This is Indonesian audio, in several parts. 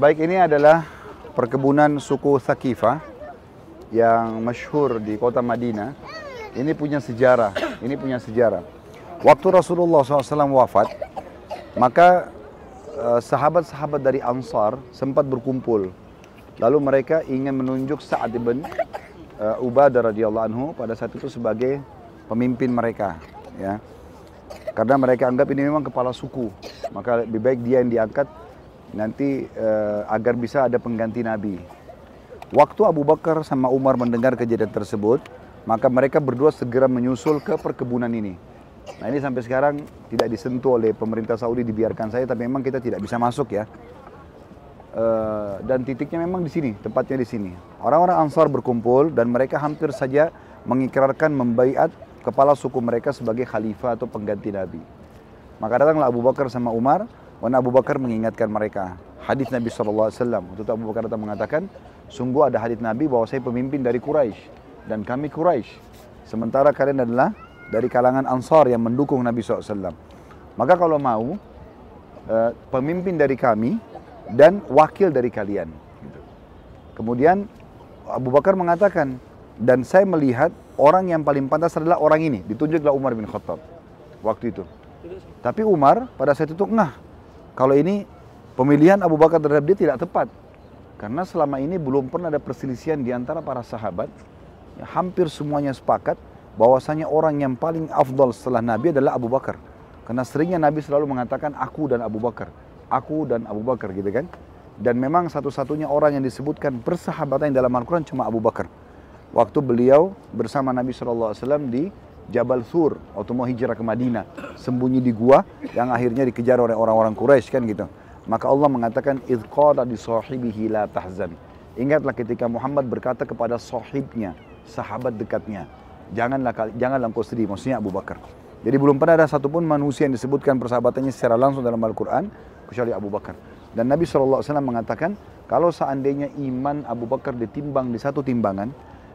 Baik, ini adalah perkebunan suku Sakifa yang masyhur di kota Madinah. Ini punya sejarah, ini punya sejarah. Waktu Rasulullah SAW wafat, maka eh, sahabat-sahabat dari Ansar sempat berkumpul. Lalu mereka ingin menunjuk Sa'ad ibn eh, Ubadah radhiyallahu anhu pada saat itu sebagai pemimpin mereka, ya. Karena mereka anggap ini memang kepala suku, maka lebih baik dia yang diangkat nanti uh, agar bisa ada pengganti Nabi. Waktu Abu Bakar sama Umar mendengar kejadian tersebut, maka mereka berdua segera menyusul ke perkebunan ini. Nah ini sampai sekarang tidak disentuh oleh pemerintah Saudi, dibiarkan saya, tapi memang kita tidak bisa masuk ya. Uh, dan titiknya memang di sini, tempatnya di sini. Orang-orang Ansar berkumpul dan mereka hampir saja mengikrarkan membaiat kepala suku mereka sebagai khalifah atau pengganti Nabi. Maka datanglah Abu Bakar sama Umar, karena Abu Bakar mengingatkan mereka. Hadis Nabi SAW. Untuk Abu Bakar datang mengatakan, sungguh ada hadis Nabi bahwa saya pemimpin dari Quraisy dan kami Quraisy. Sementara kalian adalah dari kalangan Ansar yang mendukung Nabi SAW. Maka kalau mau, eh, pemimpin dari kami dan wakil dari kalian. Gitu. Kemudian Abu Bakar mengatakan, dan saya melihat orang yang paling pantas adalah orang ini. Ditunjuklah Umar bin Khattab waktu itu. Tapi Umar pada saat itu ngah, kalau ini pemilihan Abu Bakar terhadap dia tidak tepat. Karena selama ini belum pernah ada perselisihan di antara para sahabat. Ya, hampir semuanya sepakat bahwasanya orang yang paling afdol setelah Nabi adalah Abu Bakar. Karena seringnya Nabi selalu mengatakan aku dan Abu Bakar. Aku dan Abu Bakar gitu kan. Dan memang satu-satunya orang yang disebutkan persahabatan dalam Al-Quran cuma Abu Bakar. Waktu beliau bersama Nabi SAW di Jabal Sur waktu mau hijrah ke Madinah, sembunyi di gua yang akhirnya dikejar oleh orang-orang Quraisy kan gitu. Maka Allah mengatakan idqala di sahibihi la tahzan. Ingatlah ketika Muhammad berkata kepada sahibnya, sahabat dekatnya, janganlah janganlah engkau sedih, maksudnya Abu Bakar. Jadi belum pernah ada satupun manusia yang disebutkan persahabatannya secara langsung dalam Al-Quran, kecuali Abu Bakar. Dan Nabi SAW mengatakan, kalau seandainya iman Abu Bakar ditimbang di satu timbangan,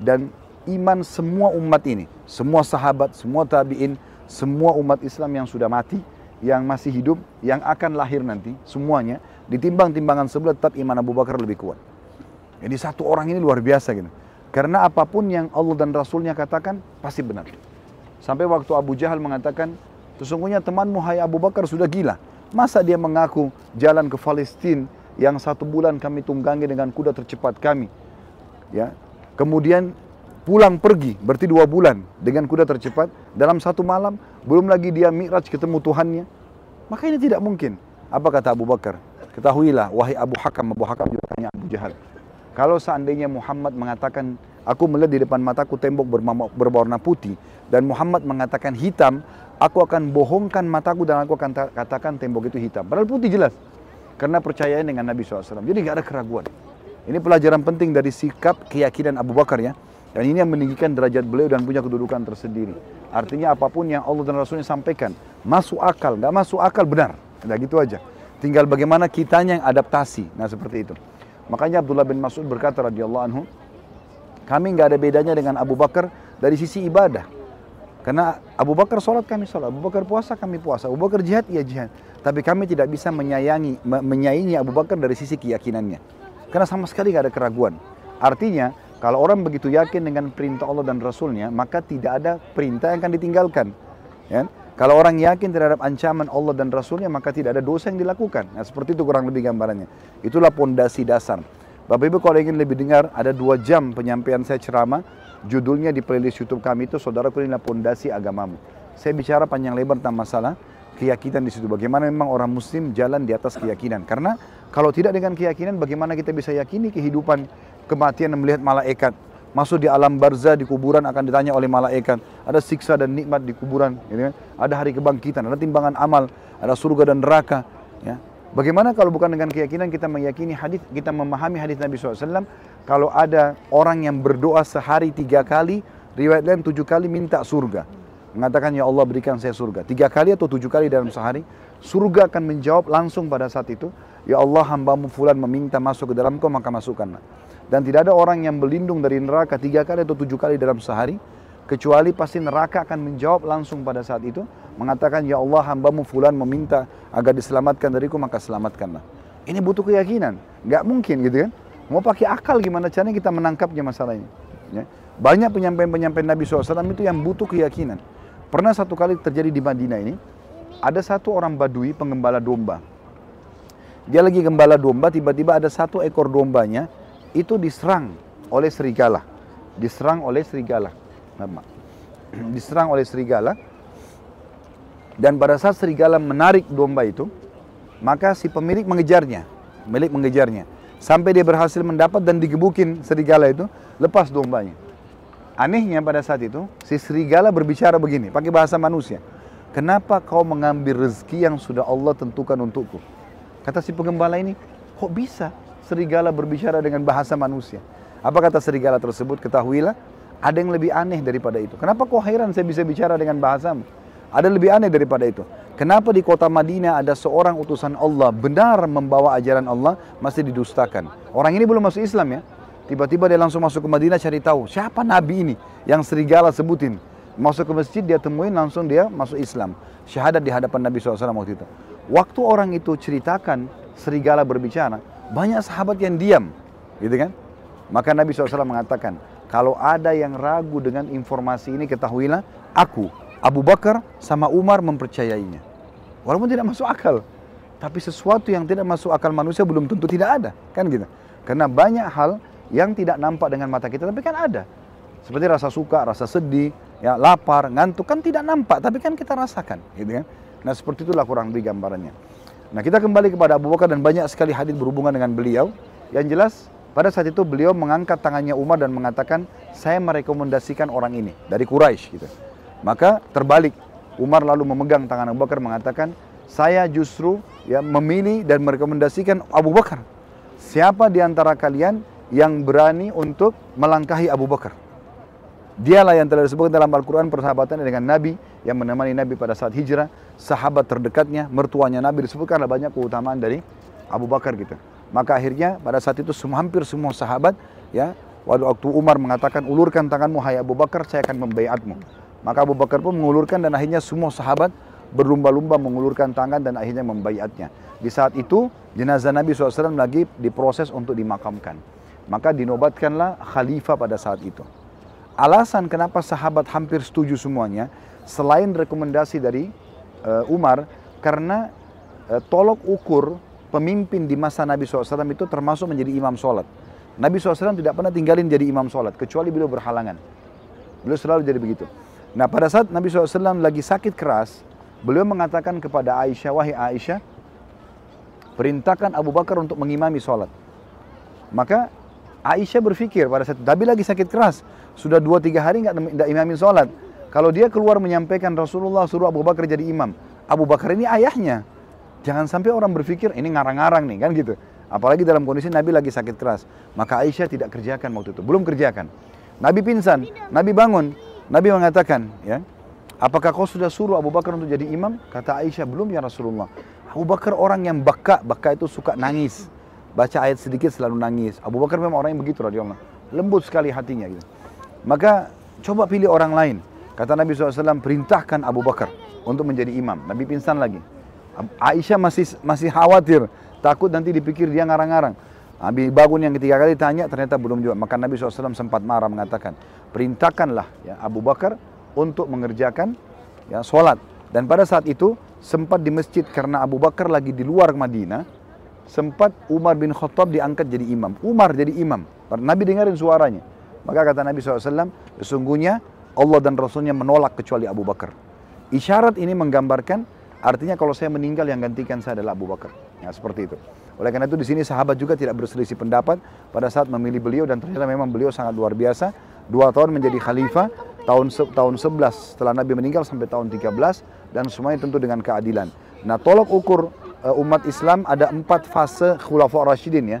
dan iman semua umat ini, semua sahabat, semua tabi'in, semua umat Islam yang sudah mati, yang masih hidup, yang akan lahir nanti, semuanya ditimbang-timbangan sebelah tetap iman Abu Bakar lebih kuat. Jadi satu orang ini luar biasa gitu. Karena apapun yang Allah dan Rasulnya katakan pasti benar. Sampai waktu Abu Jahal mengatakan, sesungguhnya temanmu hai Abu Bakar sudah gila. Masa dia mengaku jalan ke Palestina yang satu bulan kami tunggangi dengan kuda tercepat kami. Ya, Kemudian pulang pergi, berarti dua bulan dengan kuda tercepat, dalam satu malam, belum lagi dia mi'raj ketemu Tuhannya. Maka ini tidak mungkin. Apa kata Abu Bakar? Ketahuilah, wahai Abu Hakam, Abu Hakam juga tanya Abu Jahal. Kalau seandainya Muhammad mengatakan, aku melihat di depan mataku tembok berwarna putih, dan Muhammad mengatakan hitam, aku akan bohongkan mataku dan aku akan katakan tembok itu hitam. Padahal putih jelas. Karena percayaan dengan Nabi SAW. Jadi tidak ada keraguan. Ini pelajaran penting dari sikap keyakinan Abu Bakar ya. Dan ini yang meninggikan derajat beliau dan punya kedudukan tersendiri. Artinya apapun yang Allah dan Rasulnya sampaikan, masuk akal, nggak masuk akal benar. Nggak gitu aja. Tinggal bagaimana kitanya yang adaptasi. Nah seperti itu. Makanya Abdullah bin Mas'ud berkata radhiyallahu anhu, kami nggak ada bedanya dengan Abu Bakar dari sisi ibadah. Karena Abu Bakar sholat kami sholat, Abu Bakar puasa kami puasa, Abu Bakar jihad iya jihad. Tapi kami tidak bisa menyayangi, menyaingi Abu Bakar dari sisi keyakinannya. Karena sama sekali nggak ada keraguan. Artinya kalau orang begitu yakin dengan perintah Allah dan Rasulnya, maka tidak ada perintah yang akan ditinggalkan. Ya? Kalau orang yakin terhadap ancaman Allah dan Rasulnya, maka tidak ada dosa yang dilakukan. Nah, seperti itu kurang lebih gambarannya. Itulah pondasi dasar. Bapak Ibu kalau ingin lebih dengar, ada dua jam penyampaian saya ceramah. Judulnya di playlist YouTube kami itu, Saudara Kulina Pondasi Agamamu. Saya bicara panjang lebar tentang masalah keyakinan di situ. Bagaimana memang orang muslim jalan di atas keyakinan. Karena kalau tidak dengan keyakinan, bagaimana kita bisa yakini kehidupan kematian dan melihat malaikat. Masuk di alam barza di kuburan akan ditanya oleh malaikat. Ada siksa dan nikmat di kuburan, gitu kan? ada hari kebangkitan, ada timbangan amal, ada surga dan neraka. Ya. Bagaimana kalau bukan dengan keyakinan kita meyakini hadis, kita memahami hadis Nabi SAW. Kalau ada orang yang berdoa sehari tiga kali, riwayat lain tujuh kali minta surga. Mengatakan ya Allah berikan saya surga. Tiga kali atau tujuh kali dalam sehari, surga akan menjawab langsung pada saat itu. Ya Allah hambamu fulan meminta masuk ke dalam kau maka masukkanlah. Dan tidak ada orang yang berlindung dari neraka tiga kali atau tujuh kali dalam sehari. Kecuali pasti neraka akan menjawab langsung pada saat itu. Mengatakan, Ya Allah hambamu fulan meminta agar diselamatkan dariku, maka selamatkanlah. Ini butuh keyakinan. Nggak mungkin gitu kan. Mau pakai akal gimana caranya kita menangkapnya masalah ini. Ya. Banyak penyampaian-penyampaian Nabi SAW itu yang butuh keyakinan. Pernah satu kali terjadi di Madinah ini, ada satu orang badui penggembala domba. Dia lagi gembala domba, tiba-tiba ada satu ekor dombanya itu diserang oleh serigala. Diserang oleh serigala. Diserang oleh serigala. Dan pada saat serigala menarik domba itu, maka si pemilik mengejarnya. Pemilik mengejarnya. Sampai dia berhasil mendapat dan digebukin serigala itu, lepas dombanya. Anehnya pada saat itu, si serigala berbicara begini, pakai bahasa manusia. Kenapa kau mengambil rezeki yang sudah Allah tentukan untukku? Kata si pengembala ini, kok bisa? serigala berbicara dengan bahasa manusia. Apa kata serigala tersebut? Ketahuilah, ada yang lebih aneh daripada itu. Kenapa kau heran saya bisa bicara dengan bahasamu? Ada lebih aneh daripada itu. Kenapa di kota Madinah ada seorang utusan Allah benar membawa ajaran Allah masih didustakan? Orang ini belum masuk Islam ya. Tiba-tiba dia langsung masuk ke Madinah cari tahu siapa nabi ini yang serigala sebutin. Masuk ke masjid dia temuin langsung dia masuk Islam. Syahadat di hadapan Nabi SAW waktu itu. Waktu orang itu ceritakan serigala berbicara, banyak sahabat yang diam, gitu kan? Maka Nabi SAW mengatakan, kalau ada yang ragu dengan informasi ini ketahuilah, aku, Abu Bakar sama Umar mempercayainya. Walaupun tidak masuk akal, tapi sesuatu yang tidak masuk akal manusia belum tentu tidak ada, kan gitu. Karena banyak hal yang tidak nampak dengan mata kita, tapi kan ada. Seperti rasa suka, rasa sedih, ya lapar, ngantuk kan tidak nampak, tapi kan kita rasakan, gitu kan. Nah seperti itulah kurang lebih gambarannya. Nah kita kembali kepada Abu Bakar dan banyak sekali hadis berhubungan dengan beliau. Yang jelas pada saat itu beliau mengangkat tangannya Umar dan mengatakan saya merekomendasikan orang ini dari Quraisy gitu. Maka terbalik Umar lalu memegang tangan Abu Bakar mengatakan saya justru ya memilih dan merekomendasikan Abu Bakar. Siapa di antara kalian yang berani untuk melangkahi Abu Bakar? Dialah yang telah disebutkan dalam Al-Quran persahabatannya dengan Nabi yang menemani Nabi pada saat hijrah. Sahabat terdekatnya, mertuanya Nabi disebutkanlah banyak keutamaan dari Abu Bakar gitu. Maka akhirnya pada saat itu semua, hampir semua sahabat ya waktu Umar mengatakan ulurkan tanganmu hai Abu Bakar saya akan membayatmu. Maka Abu Bakar pun mengulurkan dan akhirnya semua sahabat berlumba-lumba mengulurkan tangan dan akhirnya membayatnya. Di saat itu jenazah Nabi SAW lagi diproses untuk dimakamkan. Maka dinobatkanlah khalifah pada saat itu. Alasan kenapa sahabat hampir setuju semuanya, selain rekomendasi dari uh, Umar, karena uh, tolok ukur pemimpin di masa Nabi SAW itu termasuk menjadi imam sholat. Nabi SAW tidak pernah tinggalin jadi imam sholat, kecuali beliau berhalangan. Beliau selalu jadi begitu. Nah pada saat Nabi SAW lagi sakit keras, beliau mengatakan kepada Aisyah, wahai Aisyah, perintahkan Abu Bakar untuk mengimami sholat. Maka Aisyah berpikir pada saat Nabi lagi sakit keras, sudah dua tiga hari nggak imamin sholat. Kalau dia keluar menyampaikan Rasulullah suruh Abu Bakar jadi imam, Abu Bakar ini ayahnya. Jangan sampai orang berpikir ini ngarang-ngarang nih kan gitu. Apalagi dalam kondisi Nabi lagi sakit keras. Maka Aisyah tidak kerjakan waktu itu, belum kerjakan. Nabi pingsan, Nabi bangun, Nabi mengatakan, ya, apakah kau sudah suruh Abu Bakar untuk jadi imam? Kata Aisyah, belum ya Rasulullah. Abu Bakar orang yang baka, baka itu suka nangis baca ayat sedikit selalu nangis. Abu Bakar memang orang yang begitu radhiyallahu Lembut sekali hatinya gitu. Maka coba pilih orang lain. Kata Nabi SAW, perintahkan Abu Bakar untuk menjadi imam. Nabi pingsan lagi. Aisyah masih masih khawatir, takut nanti dipikir dia ngarang-ngarang. Nabi bangun yang ketiga kali tanya, ternyata belum juga. Maka Nabi SAW sempat marah mengatakan, perintahkanlah ya, Abu Bakar untuk mengerjakan ya, sholat. Dan pada saat itu sempat di masjid karena Abu Bakar lagi di luar Madinah, sempat Umar bin Khattab diangkat jadi imam. Umar jadi imam. Nabi dengarin suaranya. Maka kata Nabi SAW, sesungguhnya Allah dan Rasulnya menolak kecuali Abu Bakar. Isyarat ini menggambarkan, artinya kalau saya meninggal yang gantikan saya adalah Abu Bakar. Ya, seperti itu. Oleh karena itu di sini sahabat juga tidak berselisih pendapat pada saat memilih beliau dan ternyata memang beliau sangat luar biasa. Dua tahun menjadi khalifah, tahun tahun 11 setelah Nabi meninggal sampai tahun 13 dan semuanya tentu dengan keadilan. Nah tolok ukur Eh, umat Islam ada empat fase Khulafa Rashidin ya.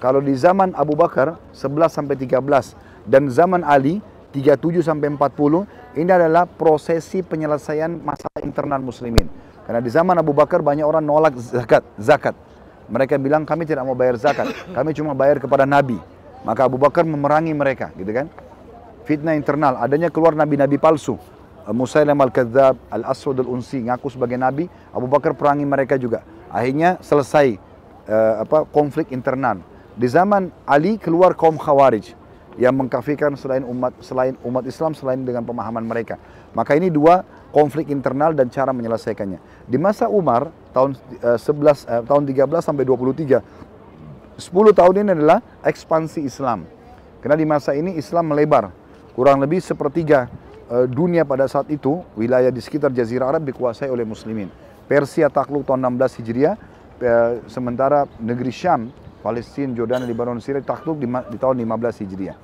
Kalau di zaman Abu Bakar 11 sampai 13 dan zaman Ali 37 sampai 40 ini adalah prosesi penyelesaian masalah internal muslimin. Karena di zaman Abu Bakar banyak orang nolak zakat, zakat. Mereka bilang kami tidak mau bayar zakat, kami cuma bayar kepada Nabi. Maka Abu Bakar memerangi mereka, gitu kan? Fitnah internal, adanya keluar nabi-nabi palsu. Musailam al-Kadzab, Al-Aswad al-Unsi ngaku sebagai nabi, Abu Bakar perangi mereka juga. Akhirnya selesai uh, apa konflik internal. Di zaman Ali keluar kaum Khawarij yang mengkafirkan selain umat selain umat Islam selain dengan pemahaman mereka. Maka ini dua konflik internal dan cara menyelesaikannya. Di masa Umar tahun uh, 11 uh, tahun 13 sampai 23 10 tahun ini adalah ekspansi Islam. Karena di masa ini Islam melebar, kurang lebih sepertiga Eh, dunia pada saat itu, wilayah di sekitar Jazirah Arab dikuasai oleh muslimin. Persia takluk tahun 16 Hijriah, eh, sementara negeri Syam, Palestina, Jordan, Lebanon, Syria takluk di, di tahun 15 Hijriah.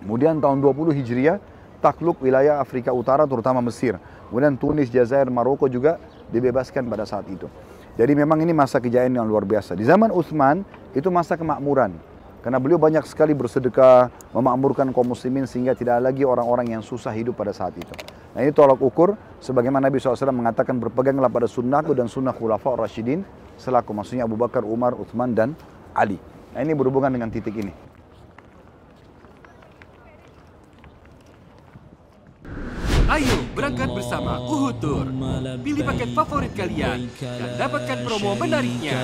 Kemudian tahun 20 Hijriah takluk wilayah Afrika Utara terutama Mesir. Kemudian Tunis, Jazair, Maroko juga dibebaskan pada saat itu. Jadi memang ini masa kejayaan yang luar biasa. Di zaman Utsman itu masa kemakmuran. Karena beliau banyak sekali bersedekah, memakmurkan kaum muslimin sehingga tidak ada lagi orang-orang yang susah hidup pada saat itu. Nah ini tolak ukur, sebagaimana Nabi SAW mengatakan berpeganglah pada sunnahku dan sunnah khulafah Rashidin, selaku maksudnya Abu Bakar, Umar, Uthman, dan Ali. Nah ini berhubungan dengan titik ini. Ayo berangkat bersama Uhud Tour. Pilih paket favorit kalian dan dapatkan promo menariknya.